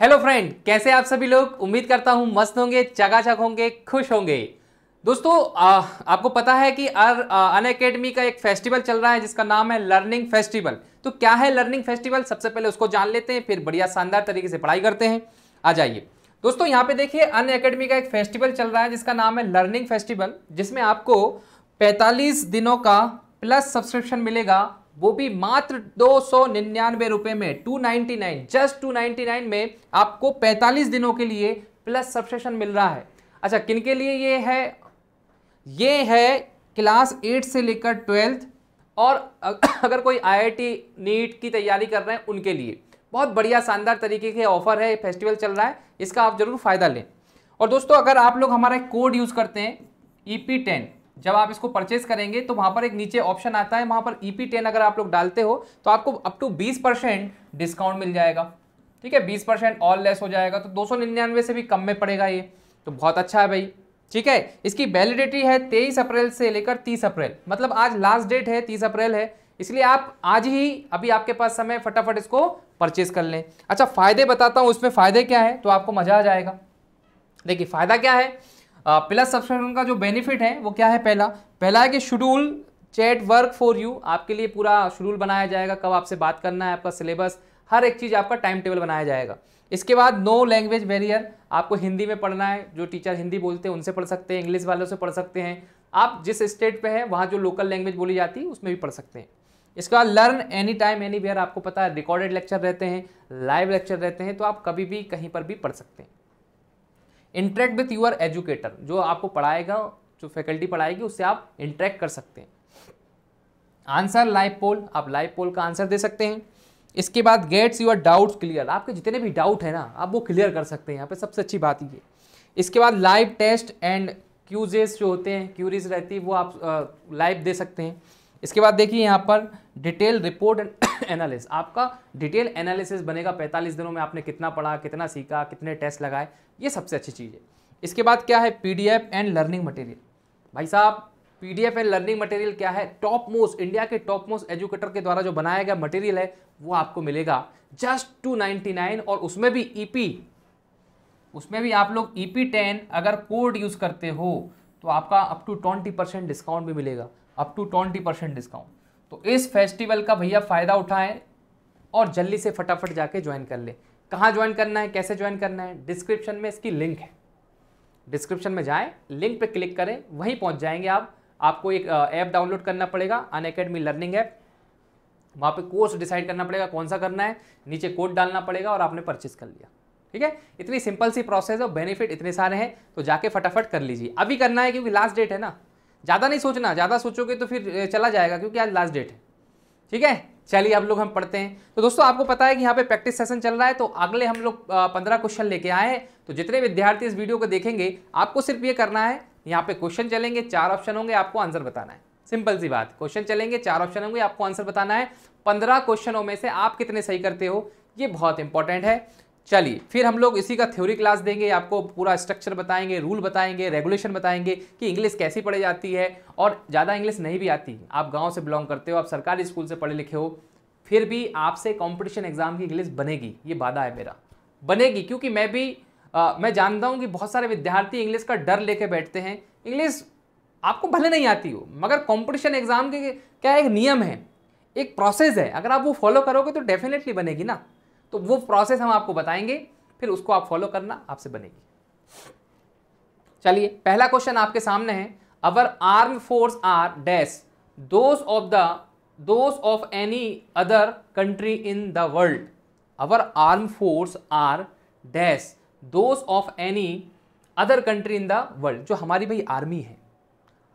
Hello friend कैसे आप सभी लोग उम्मीद करता हूँ मस्त होंगे चकाचक होंगे खुश होंगे दोस्तों आ, आपको पता है कि अन अकेडमी का एक फेस्टिवल चल रहा है जिसका नाम है लर्निंग फेस्टिवल तो क्या है लर्निंग फेस्टिवल सबसे पहले उसको जान लेते हैं फिर बढ़िया शानदार तरीके से पढ़ाई करते हैं आ जाइए दोस्तों यहाँ पे देखिए अन अकेडमी का एक फेस्टिवल चल रहा है जिसका नाम है लर्निंग फेस्टिवल जिसमें आपको पैंतालीस दिनों का प्लस सब्सक्रिप्शन मिलेगा वो भी मात्र दो सौ निन्यानवे रुपये में two ninety nine just two ninety nine में आपको पैंतालीस दिनों के लिए प्लस सब्सक्रिप्शन मिल रहा है अच्छा किन के लिए ये है ये है क्लास एट से लेकर ट्वेल्थ और अगर कोई आईआईटी नीट की तैयारी कर रहे हैं उनके लिए बहुत बढ़िया शानदार तरीके के ऑफर है फेस्टिवल चल रहा है इसका आप जरूर फ़ायदा लें और दोस्तों अगर आप लोग हमारा कोड यूज़ करते हैं ई पी टेन जब आप इसको परचेज करेंगे तो वहां पर एक नीचे ऑप्शन आता है वहां पर ई पी टेन अगर आप लोग डालते हो तो आपको अप टू बीस परसेंट डिस्काउंट मिल जाएगा ठीक है बीस परसेंट और लेस हो जाएगा तो दो सौ निन्यानवे से भी कम में पड़ेगा ये तो बहुत अच्छा है भाई ठीक है इसकी वैलिडिटी है तेईस अप्रैल से लेकर तीस अप्रैल मतलब आज लास्ट डेट है तीस अप्रैल है इसलिए आप आज ही अभी आपके पास समय फटाफट इसको परचेज कर लें अच्छा फ़ायदे बताता हूँ उसमें फ़ायदे क्या है तो आपको मज़ा आ जाएगा देखिए फ़ायदा क्या है प्लस सब्सक्रिप्शन का जो बेनिफिट है वो क्या है पहला पहला है कि schedule chat work for you आपके लिए पूरा शेड्यूल बनाया जाएगा कब आपसे बात करना है आपका सिलेबस हर एक चीज़ आपका टाइम टेबल बनाया जाएगा इसके बाद नो लैंग्वेज बैरियर आपको हिंदी में पढ़ना है जो टीचर हिंदी बोलते हैं उनसे पढ़ सकते हैं इंग्लिश वालों से पढ़ सकते हैं आप जिस स्टेट पे हैं वहाँ जो लोकल लैंग्वेज बोली जाती है उसमें भी पढ़ सकते हैं इसके बाद learn anytime anywhere आपको पता है रिकॉर्डेड लेक्चर रहते हैं लाइव लेक्चर रहते हैं तो आप कभी भी कहीं पर भी पढ़ सकते हैं इंटरेक्ट विथ यूर एजुकेटर जो आपको पढ़ाएगा जो फैकल्टी पढ़ाएगी उससे आप इंटरेक्ट कर सकते हैं आंसर लाइव पोल आप लाइव पोल का आंसर दे सकते हैं इसके बाद गेट्स यूर डाउट क्लियर आपके जितने भी डाउट है ना आप वो क्लियर कर सकते हैं यहाँ पे सबसे अच्छी बात ये इसके बाद लाइव टेस्ट एंड क्यूजेस जो होते हैं क्यूरीज रहती है वो आप लाइव दे सकते हैं इसके बाद देखिए यहाँ पर डिटेल रिपोर्ट एंड एनालिस आपका डिटेल एनालिसिस बनेगा 45 दिनों में आपने कितना पढ़ा कितना सीखा कितने टेस्ट लगाए ये सबसे अच्छी चीज़ है इसके बाद क्या है पी एंड लर्निंग मटेरियल भाई साहब एफ एंड लर्निंग मटेरियल क्या है टॉप मोस्ट इंडिया के टॉप मोस्ट एजुकेटर के द्वारा जो बनाया गया मटेरियल है वो आपको मिलेगा जस्ट टू नाइनटी नाइन और उसमें भी पी e उसमें भी आप लोग ई e पी टेन अगर कोड यूज़ करते हो तो आपका up to twenty percent discount भी मिलेगा up to twenty percent discount तो इस फेस्टिवल का भैया फ़ायदा उठाएं और जल्दी से फटाफट जाके ज्वाइन कर ले कहाँ ज्वाइन करना है कैसे ज्वाइन करना है डिस्क्रिप्शन में इसकी लिंक है डिस्क्रिप्शन में जाएं लिंक पर क्लिक करें वहीं पहुँच जाएंगे आप आपको एक ऐप डाउनलोड करना पड़ेगा अन अकेडमी लर्निंग ऐप वहाँ पे कोर्स डिसाइड करना पड़ेगा कौन सा करना है नीचे कोड डालना पड़ेगा और आपने परचेस कर लिया ठीक है इतनी सिंपल सी प्रोसेस और बेनिफिट इतने सारे हैं तो जाके फटाफट कर लीजिए अभी करना है क्योंकि लास्ट डेट है ना ज़्यादा नहीं सोचना ज़्यादा सोचोगे तो फिर चला जाएगा क्योंकि आज लास्ट डेट है ठीक है चलिए अब लोग हम पढ़ते हैं तो दोस्तों आपको पता है कि यहाँ पे प्रैक्टिस सेशन चल रहा है तो अगले हम लोग पंद्रह क्वेश्चन लेके आए हैं तो जितने विद्यार्थी इस वीडियो को देखेंगे आपको सिर्फ ये करना है यहाँ पे क्वेश्चन चलेंगे चार ऑप्शन होंगे आपको आंसर बताना है सिंपल सी बात क्वेश्चन चलेंगे चार ऑप्शन होंगे आपको आंसर बताना है पंद्रह क्वेश्चनों में से आप कितने सही करते हो ये बहुत इंपॉर्टेंट है चलिए फिर हम लोग इसी का थ्योरी क्लास देंगे आपको पूरा स्ट्रक्चर बताएंगे रूल बताएंगे रेगुलेशन बताएंगे कि इंग्लिश कैसी पढ़ी जाती है और ज़्यादा इंग्लिश नहीं भी आती आप गाँव से बिलोंग करते हो आप सरकारी स्कूल से पढ़े लिखे हो फिर भी आपसे कॉम्पिटिशन एग्जाम की इंग्लिश बनेगी ये वादा है मेरा बनेगी क्योंकि मैं भी आ, मैं जानता हूँ कि बहुत सारे विद्यार्थी इंग्लिश का डर लेके बैठते हैं इंग्लिश आपको भले नहीं आती हो मगर कॉम्पिटिशन एग्ज़ाम के क्या एक नियम है एक प्रोसेस है अगर आप वो फॉलो करोगे तो डेफिनेटली बनेगी ना तो वो प्रोसेस हम आपको बताएंगे फिर उसको आप फॉलो करना आपसे बनेगी चलिए पहला क्वेश्चन आपके सामने है our arm force are dash those of the those of any other country in the world our arm force are dash those of any other country in the world जो हमारी भाई आर्मी है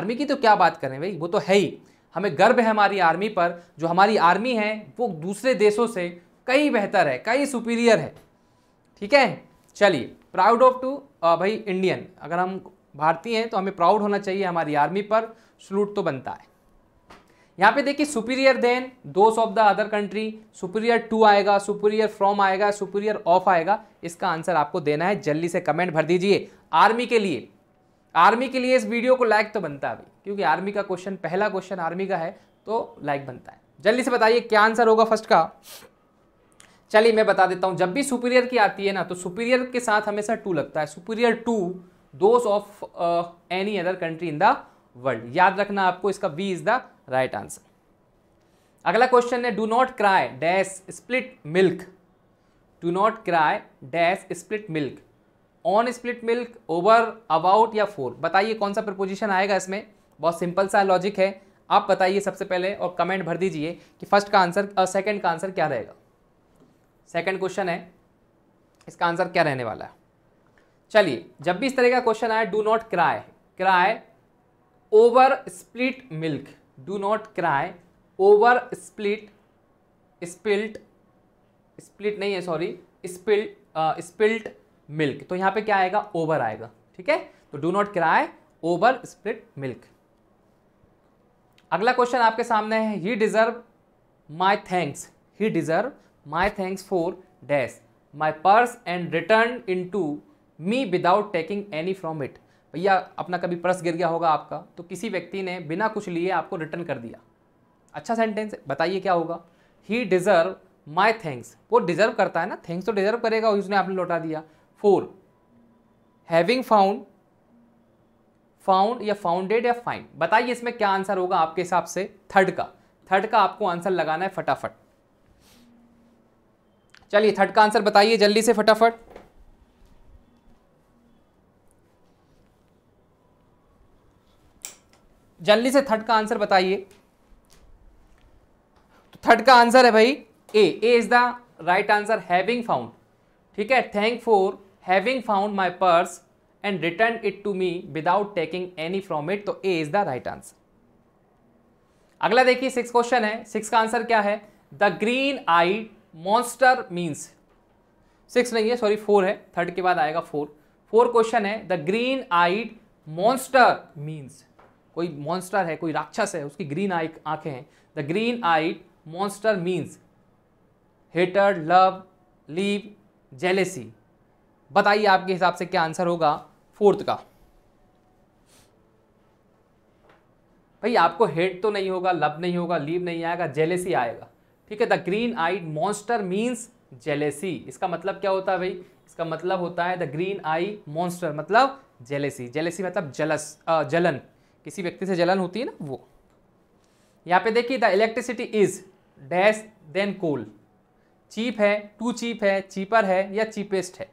army की तो क्या बात करें भाई वो तो है ही हमें गर्व है हमारी आर्मी पर जो हमारी आर्मी है वो दूसरे देशों से कई बेहतर है कई सुपीरियर है ठीक है चलिए प्राउड ऑफ टू भाई इंडियन अगर हम भारतीय हैं तो हमें प्राउड होना चाहिए हमारी आर्मी पर सलूट तो बनता है यहाँ पे देखिए superior then those of the other country superior to आएगा सुपीरियर फ्रॉम आएगा सुपीरियर ऑफ आएगा इसका आंसर आपको देना है जल्दी से कमेंट भर दीजिए आर्मी के लिए आर्मी के लिए इस वीडियो को लाइक तो बनता है अभी क्योंकि आर्मी का क्वेश्चन पहला क्वेश्चन आर्मी का है तो लाइक बनता है जल्दी से बताइए क्या आंसर होगा फर्स्ट का चलिए मैं बता देता हूँ जब भी सुपीरियर की आती है ना तो सुपीरियर के साथ हमेशा टू लगता है superior to those of any other country in the world याद रखना आपको इसका B is the right answer अगला क्वेश्चन है do not cry dash split milk do not cry dash split milk on split milk over about या four बताइए कौन सा प्रपोजिशन आएगा इसमें बहुत सिंपल सा लॉजिक है आप बताइए सबसे पहले और कमेंट भर दीजिए कि फर्स्ट का आंसर और सेकेंड का आंसर क्या रहेगा सेकंड क्वेश्चन है इसका आंसर क्या रहने वाला है चलिए जब भी इस तरह का क्वेश्चन आए do not cry cry over split milk do not cry over split spilt split नहीं है सॉरी स्पिल्ट स्पिल्ट मिल्क तो यहां पे क्या आएगा ओवर आएगा ठीक है तो do not cry over split milk अगला क्वेश्चन आपके सामने है he deserve my thanks he deserve my thanks for dash my purse and returned into me without taking any from it भैया अपना कभी पर्स गिर गया होगा आपका तो किसी व्यक्ति ने बिना कुछ लिए आपको रिटर्न कर दिया अच्छा सेंटेंस बताइए क्या होगा ही डिज़र्व माई थैंक्स वो डिज़र्व करता है ना थैंक्स तो डिज़र्व करेगा उसने आपने लौटा दिया फोर हैविंग फाउंड फाउंड या फाउंडेड या फाइंड बताइए इसमें क्या आंसर होगा आपके हिसाब से थर्ड का थर्ड का आपको आंसर लगाना है फटाफट चलिए थर्ड का आंसर बताइए जल्दी से फटाफट जल्दी से थर्ड का आंसर बताइए तो थर्ड का आंसर है भाई A A is the right answer having found ठीक है thank for having found my purse and return it to me without taking any from it तो A is the right answer अगला देखिए six question है six का answer क्या है the green eye monster means six नहीं है sorry four है थर्ड के बाद आएगा फोर फोर क्वेश्चन है the green eyed monster means कोई मॉन्स्टर है कोई राक्षस है उसकी ग्रीन आई आंखें हैं the green eyed monster means hater love leave jealousy बताइए आपके हिसाब से क्या आंसर होगा फोर्थ का भाई आपको हेट तो नहीं होगा लव नहीं होगा लीव नहीं आएगा जेलेसी आएगा ठीक है the green eyed monster means jealousy इसका मतलब क्या होता है भाई इसका मतलब होता है द ग्रीन आई मॉन्स्टर मतलब जेलेसी जेलेसी मतलब जलस जलन किसी व्यक्ति से जलन होती है ना वो यहाँ पे देखिए the electricity is dash than coal cheap है टू चीप है चीपर है या चीपेस्ट है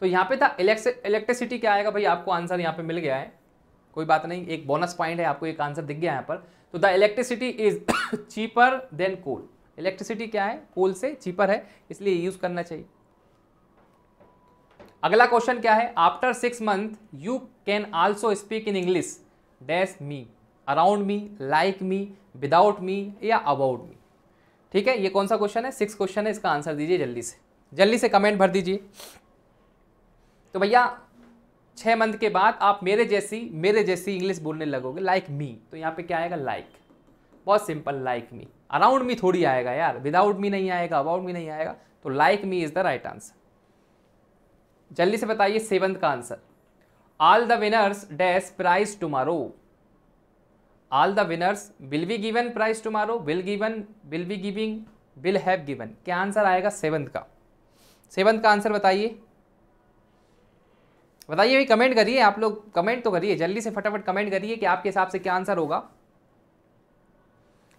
तो यहाँ पे था इलेक्ट्रिसिटी क्या आएगा भाई आपको आंसर यहाँ पे मिल गया है कोई बात नहीं एक बोनस पॉइंट है आपको एक आंसर दिख गया यहाँ पर तो the electricity is cheaper than coal electricity क्या है कोल से चीपर है इसलिए यूज करना चाहिए अगला क्वेश्चन क्या है after six month you can also speak in English dash me around me like me without me या अबाउट मी ठीक है ये कौन सा क्वेश्चन है सिक्स क्वेश्चन है इसका आंसर दीजिए जल्दी से जल्दी से कमेंट भर दीजिए तो भैया छः मंथ के बाद आप मेरे जैसी मेरे जैसी इंग्लिश बोलने लगोगे लाइक like मी तो यहाँ पे क्या आएगा लाइक like. बहुत simple like me around me थोड़ी आएगा यार विदाउट मी नहीं आएगा अबाउट मी नहीं आएगा तो like me is the right answer जल्दी से बताइए सेवंथ का answer all the winners dash prize tomorrow all the winners will be given prize tomorrow will given will be giving will have given क्या answer आएगा seventh का seventh का answer बताइए बताइए भाई कमेंट करिए आप लोग कमेंट तो करिए जल्दी से फटाफट कमेंट करिए कि आपके हिसाब से क्या आंसर होगा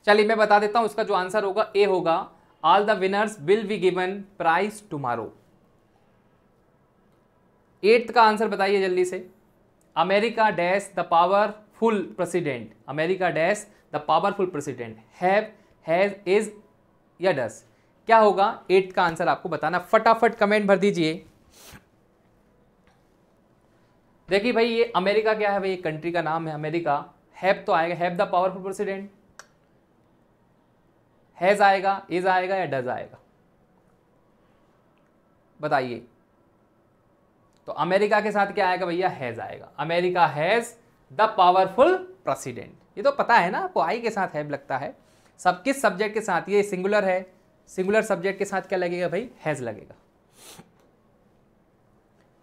चलिए मैं बता देता हूँ उसका जो आंसर होगा ए होगा all the winners will be given prize tomorrow eighth का आंसर बताइए जल्दी से America dash the powerful president America dash the powerful president have has is या डस क्या होगा एट का आंसर आपको बताना फटाफट कमेंट भर दीजिए देखिए भाई ये अमेरिका क्या है भाई ये कंट्री का नाम है अमेरिका हैप तो आएगा has the powerful president has आएगा इज आएगा या डज आएगा बताइए तो अमेरिका के साथ क्या आएगा भैया हैज आएगा America has the powerful president ये तो पता है ना आपको आई के साथ हैब लगता है सब किस सब्जेक्ट के साथ ये सिंगुलर है सिंगुलर सब्जेक्ट के साथ क्या लगेगा भाई हैज लगेगा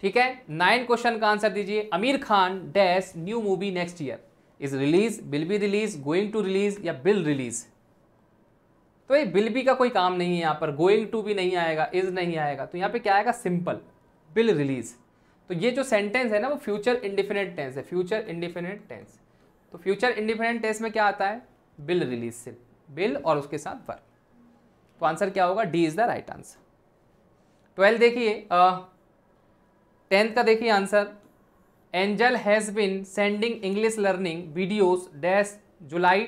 ठीक है नाइन क्वेश्चन का आंसर दीजिए Aamir Khan dash new movie next year is release will be release going to release या बिल रिलीज तो ये बिल बी का कोई काम नहीं है यहाँ पर गोइंग टू भी नहीं आएगा इज नहीं आएगा तो यहाँ पे क्या आएगा सिंपल बिल रिलीज तो ये जो सेंटेंस है ना वो फ्यूचर इंडिफिनेट टेंस है फ्यूचर इंडिफिनेट टेंस तो फ्यूचर इंडिफिनेट टेंस में क्या आता है बिल रिलीज से बिल और उसके साथ वर्क तो आंसर क्या होगा D is the right answer twelve देखिए टेंथ का देखिए answer Angel has been sending English learning videos dash July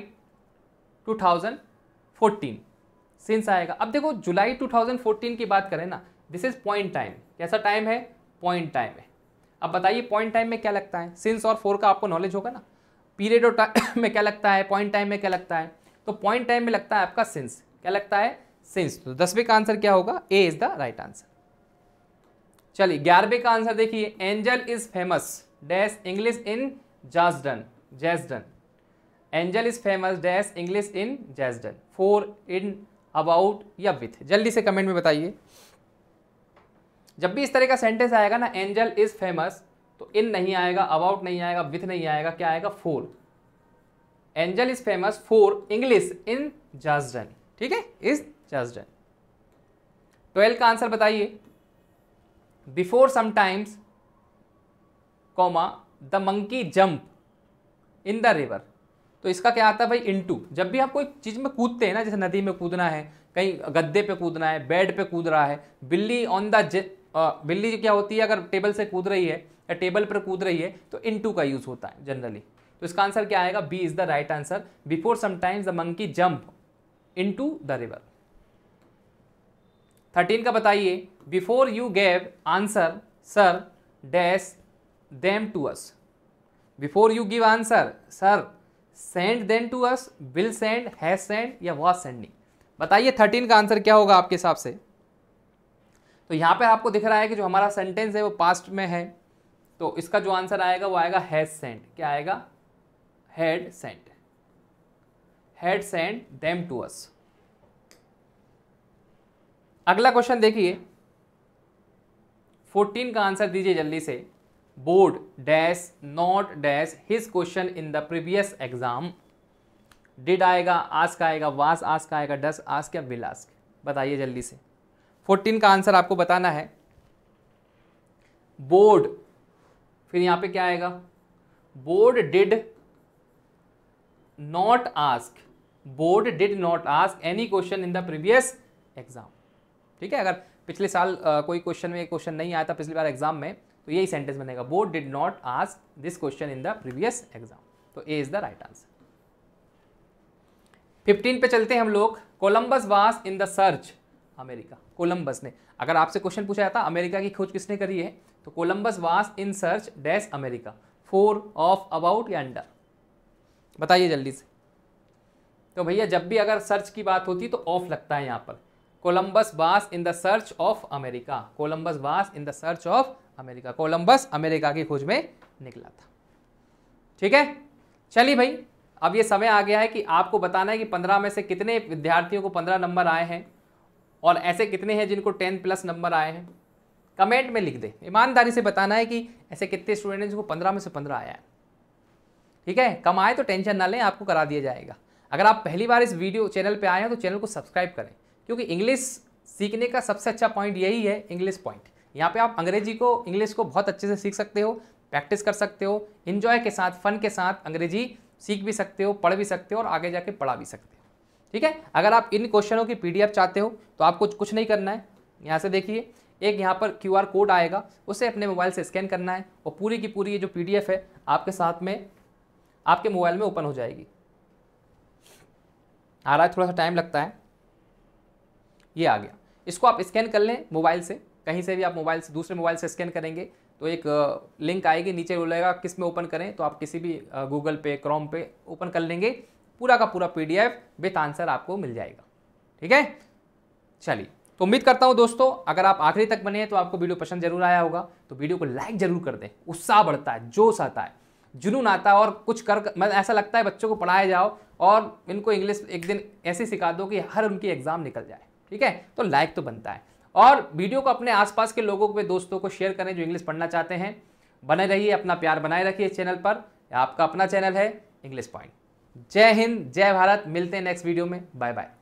2014 since आएगा अब देखो जुलाई 2014 की बात करें ना दिस इज पॉइंट टाइम कैसा टाइम है पॉइंट टाइम है अब बताइए पॉइंट टाइम में क्या लगता है सिंस और फोर का आपको नॉलेज होगा ना पीरियड और टाइम में क्या लगता है पॉइंट टाइम में क्या लगता है तो पॉइंट टाइम में लगता है आपका सिंस क्या लगता है सिंस तो दसवें का आंसर क्या होगा A is the right answer चलिए ग्यारहवें का आंसर देखिए Angel is famous dash English in Jasdan Jasdan Angel is famous dash English in Jasdan four in about या विथ जल्दी से कमेंट में बताइए जब भी इस तरह का सेंटेंस आएगा ना एंजल इज फेमस तो इन नहीं आएगा अबाउट नहीं आएगा विथ नहीं आएगा क्या आएगा for Angel is famous for English in Jasdan ठीक है इज जाजडन ट्वेल्व का आंसर बताइए before sometimes comma the monkey jump in the river तो इसका क्या आता है भाई इनटू जब भी आप कोई चीज़ में कूदते हैं ना जैसे नदी में कूदना है कहीं गद्दे पे कूदना है बेड पे कूद रहा है बिल्ली ऑन द बिल्ली क्या होती है अगर टेबल से कूद रही है या टेबल पर कूद रही है तो इनटू का यूज़ होता है जनरली तो इसका आंसर क्या आएगा B is the right answer before sometimes the monkey jump into the river thirteen का बताइए before you gave answer sir dash them to us before you give answer sir send then to us will send has send या was sending बताइए thirteen का answer क्या होगा आपके हिसाब से तो यहाँ पे आपको दिख रहा है कि जो हमारा सेंटेंस है वो पास्ट में है तो इसका जो आंसर आएगा वो आएगा हैज सेंड क्या आएगा had sent had send them to us अगला क्वेश्चन देखिए फोर्टीन का आंसर दीजिए जल्दी से board dash not dash his question in the previous exam did आएगा आस्क आएगा वास का आएगा डस आस्क या विल आस्क बताइए जल्दी से फोर्टीन का आंसर आपको बताना है बोर्ड फिर यहां पे क्या आएगा board did not ask board did not ask any question in the previous exam ठीक है अगर पिछले साल कोई क्वेश्चन में क्वेश्चन नहीं आया था पिछली बार एग्जाम में तो यही सेंटेंस बनेगा board did not ask this question in the previous exam तो A is the right answer fifteen पे चलते हैं हम लोग Columbus was in the search America Columbus ने अगर आपसे क्वेश्चन पूछा जाता अमेरिका की खोज किसने करी है तो Columbus was in search dash America four of about या अंडर बताइए जल्दी से तो भैया जब भी अगर सर्च की बात होती तो ऑफ लगता है यहाँ पर Columbus was in the search of America Columbus was in the search of America Columbus America की खोज में निकला था ठीक है चलिए भाई अब ये समय आ गया है कि आपको बताना है कि पंद्रह में से कितने विद्यार्थियों को पंद्रह नंबर आए हैं और ऐसे कितने हैं जिनको टेन प्लस नंबर आए हैं कमेंट में लिख दे ईमानदारी से बताना है कि ऐसे कितने स्टूडेंट हैं जिनको पंद्रह में से पंद्रह आया है ठीक है कम आए तो टेंशन ना लें आपको करा दिया जाएगा अगर आप पहली बार इस वीडियो चैनल पर आए हैं तो चैनल को सब्सक्राइब करें क्योंकि इंग्लिश सीखने का सबसे अच्छा पॉइंट यही है इंग्लिश पॉइंट यहाँ पे आप अंग्रेजी को इंग्लिश को बहुत अच्छे से सीख सकते हो प्रैक्टिस कर सकते हो इन्जॉय के साथ फन के साथ अंग्रेजी सीख भी सकते हो पढ़ भी सकते हो और आगे जाके पढ़ा भी सकते हो ठीक है अगर आप इन क्वेश्चनों की पी चाहते हो तो आपको कुछ नहीं करना है यहाँ से देखिए एक यहाँ पर क्यू कोड आएगा उसे अपने मोबाइल से स्कैन करना है और पूरी की पूरी ये जो पी है आपके साथ में आपके मोबाइल में ओपन हो जाएगी आ रहा है थोड़ा सा टाइम लगता है ये आ गया इसको आप स्कैन कर लें मोबाइल से कहीं से भी आप मोबाइल से दूसरे मोबाइल से स्कैन करेंगे तो एक लिंक आएगी नीचे बोलेगा किस में ओपन करें तो आप किसी भी गूगल पे क्रोम पे ओपन कर लेंगे पूरा का पूरा पी डी आंसर आपको मिल जाएगा ठीक है चलिए तो उम्मीद करता हूँ दोस्तों अगर आप आखिरी तक बने हैं तो आपको वीडियो पसंद जरूर आया होगा तो वीडियो को लाइक जरूर कर दें उत्साह बढ़ता है जोश आता है जुनून आता है और कुछ कर मतलब ऐसा लगता है बच्चों को पढ़ाया जाओ और इनको इंग्लिश एक दिन ऐसे सिखा दो कि हर उनकी एग्ज़ाम निकल जाए ठीक है तो लाइक तो बनता है और वीडियो को अपने आसपास के लोगों के दोस्तों को शेयर करें जो इंग्लिश पढ़ना चाहते हैं बने रहिए अपना प्यार बनाए रखिए इस चैनल पर आपका अपना चैनल है इंग्लिश पॉइंट जय हिंद जय भारत मिलते हैं नेक्स्ट वीडियो में बाय बाय